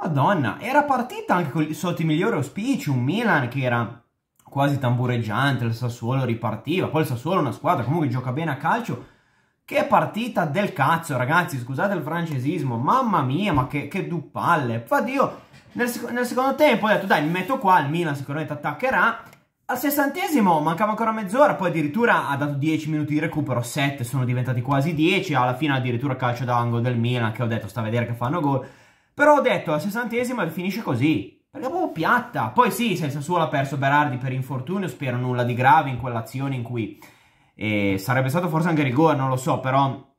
Madonna, era partita anche con, sotto i migliori auspici, un Milan che era quasi tambureggiante, il Sassuolo ripartiva, poi il Sassuolo è una squadra comunque gioca bene a calcio, che partita del cazzo ragazzi, scusate il francesismo, mamma mia, ma che, che dupalle, fa Dio, nel, nel, secondo tempo ho detto dai mi metto qua, il Milan sicuramente attaccherà, al sessantesimo mancava ancora mezz'ora, poi addirittura ha dato 10 minuti di recupero, 7 sono diventati quasi 10, alla fine addirittura calcio d'angolo del Milan che ho detto sta a vedere che fanno gol, però ho detto, la sessantesima finisce così. Perché è proprio piatta. Poi sì, se il Sassuolo ha perso Berardi per infortunio, spero nulla di grave in quell'azione in cui eh, sarebbe stato forse anche rigore, non lo so, però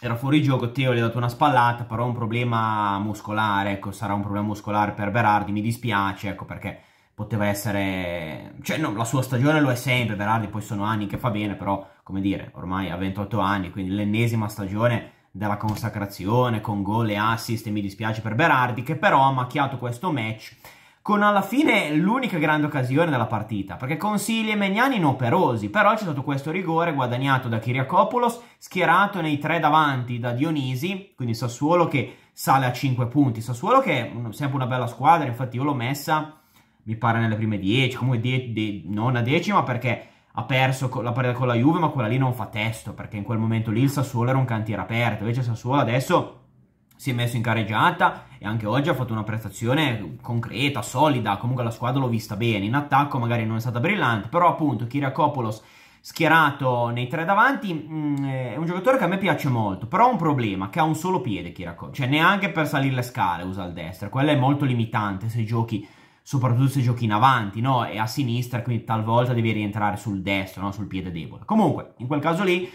era fuori gioco, Teo gli ha dato una spallata, però è un problema muscolare, ecco, sarà un problema muscolare per Berardi, mi dispiace, ecco, perché poteva essere... Cioè, no, la sua stagione lo è sempre, Berardi poi sono anni che fa bene, però, come dire, ormai ha 28 anni, quindi l'ennesima stagione della consacrazione con gol e assist e mi dispiace per Berardi che però ha macchiato questo match con alla fine l'unica grande occasione della partita, perché Consigli e Megnani inoperosi, però c'è stato questo rigore guadagnato da Kiriakopoulos, schierato nei tre davanti da Dionisi, quindi Sassuolo che sale a 5 punti, Sassuolo che è sempre una bella squadra, infatti io l'ho messa, mi pare nelle prime 10, comunque die, die, non a decima perché ha perso la partita con la Juve, ma quella lì non fa testo, perché in quel momento lì il Sassuolo era un cantiere aperto, invece Sassuolo adesso si è messo in carreggiata e anche oggi ha fatto una prestazione concreta, solida, comunque la squadra l'ho vista bene, in attacco magari non è stata brillante, però appunto Kiriakopoulos schierato nei tre davanti mh, mm, è un giocatore che a me piace molto, però ha un problema, che ha un solo piede Kiriakopoulos, cioè neanche per salire le scale usa il destro, quella è molto limitante se giochi soprattutto se giochi in avanti, no? E a sinistra, quindi talvolta devi rientrare sul destro, no? Sul piede debole. Comunque, in quel caso lì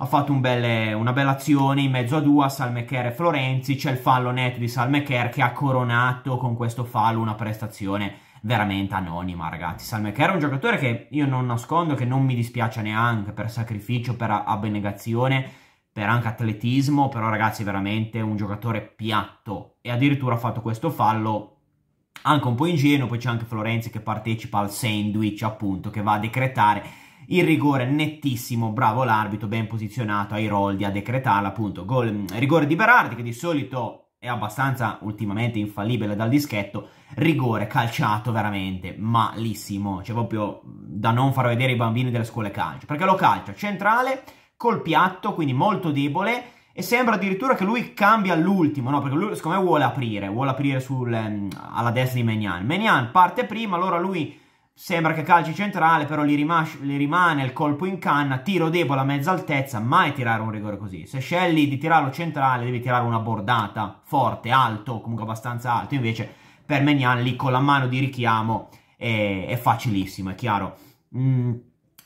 ha fatto un belle, una bella azione in mezzo a due a Salmecher e Florenzi, c'è il fallo netto di Salmecher che ha coronato con questo fallo una prestazione veramente anonima, ragazzi. Salmecher è un giocatore che io non nascondo, che non mi dispiace neanche per sacrificio, per abnegazione, per anche atletismo, però ragazzi veramente un giocatore piatto e addirittura ha fatto questo fallo anche un po' ingenuo, poi c'è anche Florenzi che partecipa al sandwich appunto che va a decretare il rigore nettissimo, bravo l'arbitro, ben posizionato ai Airoldi a decretarla appunto, gol, mm, rigore di Berardi che di solito è abbastanza ultimamente infallibile dal dischetto, rigore calciato veramente malissimo, cioè proprio da non far vedere i bambini delle scuole calcio, perché lo calcia centrale col piatto, quindi molto debole, e sembra addirittura che lui cambia all'ultimo, no? Perché lui, secondo me, vuole aprire, vuole aprire sul, ehm, alla destra di Menian. Menian parte prima, allora lui sembra che calci centrale, però gli, gli, rimane il colpo in canna, tiro debole a mezza altezza, mai tirare un rigore così. Se scegli di tirarlo centrale, devi tirare una bordata forte, alto, comunque abbastanza alto. Invece, per Menian, lì con la mano di richiamo, è, è facilissimo, è chiaro. Mm.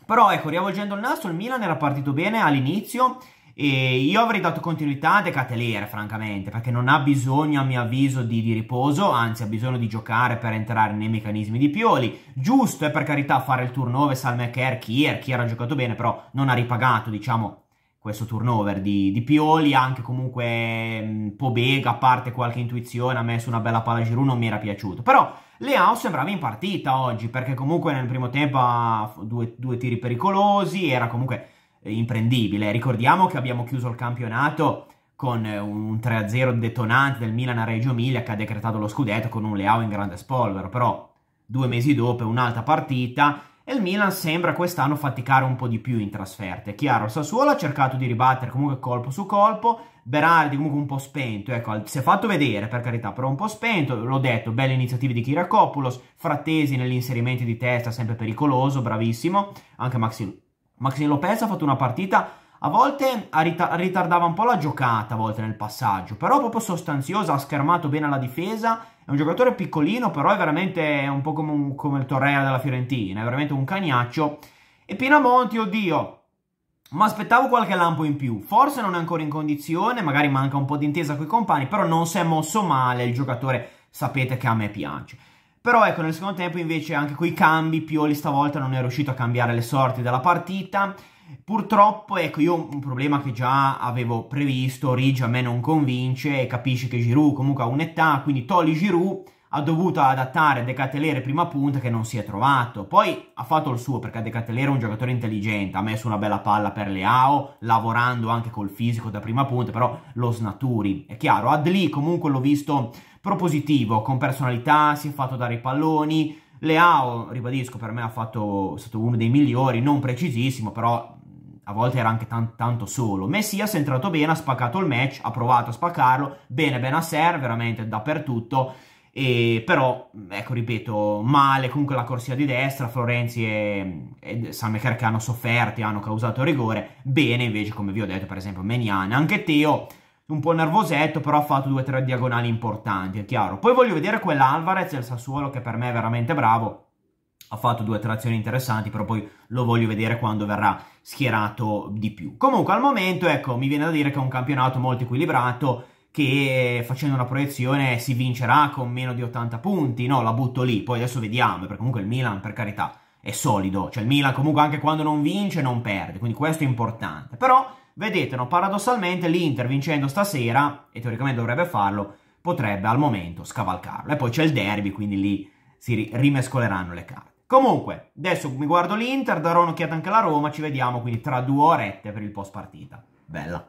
Però, ecco, riavvolgendo il nastro, il Milan era partito bene all'inizio e io avrei dato continuità a Decateliere, francamente, perché non ha bisogno, a mio avviso, di, di, riposo, anzi ha bisogno di giocare per entrare nei meccanismi di Pioli. Giusto è per carità fare il turnover, Salmecher, Kier, Kier ha giocato bene, però non ha ripagato, diciamo, questo turnover di, di, Pioli, anche comunque mh, mm, Pobega, a parte qualche intuizione, ha messo una bella palla a Giroud, non mi era piaciuto. Però Leao sembrava in partita oggi, perché comunque nel primo tempo ha due, due tiri pericolosi, era comunque imprendibile. Ricordiamo che abbiamo chiuso il campionato con eh, un 3-0 detonante del Milan a Reggio Emilia che ha decretato lo scudetto con un Leao in grande spolvero, però due mesi dopo un'altra partita e il Milan sembra quest'anno faticare un po' di più in trasferte. Chiaro, Sassuolo ha cercato di ribattere comunque colpo su colpo, Berardi comunque un po' spento, ecco, si è fatto vedere per carità, però un po' spento, l'ho detto, belle iniziative di Kirakopoulos, Frattesi negli inserimenti di testa sempre pericoloso, bravissimo, anche Maxi Maxi Lopez ha fatto una partita, a volte ritardava un po' la giocata, a volte nel passaggio, però proprio sostanziosa, ha schermato bene la difesa, è un giocatore piccolino, però è veramente un po' come, un, come il Torrea della Fiorentina, è veramente un cagnaccio. E Pinamonti, oddio, ma aspettavo qualche lampo in più. Forse non è ancora in condizione, magari manca un po' di intesa con i compagni, però non si è mosso male il giocatore, sapete che a me piace. Però ecco, nel secondo tempo invece anche coi cambi Pioli stavolta non è riuscito a cambiare le sorti della partita. Purtroppo, ecco, io un problema che già avevo previsto, Rigi a me non convince e capisci che Giroud comunque ha un'età, quindi togli Giroud ha dovuto adattare Decatelere prima punta che non si è trovato. Poi ha fatto il suo perché Decatelere è un giocatore intelligente, ha messo una bella palla per Leao, lavorando anche col fisico da prima punta, però lo snaturi. È chiaro, Adli comunque l'ho visto propositivo, con personalità, si è fatto dare i palloni. Leao, ribadisco, per me ha fatto, è stato uno dei migliori, non precisissimo, però a volte era anche tan tanto solo. Messias è entrato bene, ha spaccato il match, ha provato a spaccarlo, bene bene a Benasser, veramente dappertutto e, però, ecco, ripeto, male comunque la corsia di destra, Florenzi e, e Sameker che hanno sofferto, hanno causato rigore, bene invece, come vi ho detto, per esempio Menian, anche Teo un po' nervosetto, però ha fatto due o tre diagonali importanti, è chiaro. Poi voglio vedere quell'Alvarez del Sassuolo che per me è veramente bravo, ha fatto due o interessanti, però poi lo voglio vedere quando verrà schierato di più. Comunque al momento, ecco, mi viene da dire che è un campionato molto equilibrato, che facendo una proiezione si vincerà con meno di 80 punti, no, la butto lì, poi adesso vediamo, perché comunque il Milan, per carità, è solido, cioè il Milan comunque anche quando non vince non perde, quindi questo è importante, però vedete, no, paradossalmente l'Inter vincendo stasera, e teoricamente dovrebbe farlo, potrebbe al momento scavalcarlo, e poi c'è il derby, quindi lì si rimescoleranno le carte. Comunque, adesso mi guardo l'Inter, darò un'occhiata anche alla Roma, ci vediamo quindi tra due orette per il post partita. Bella.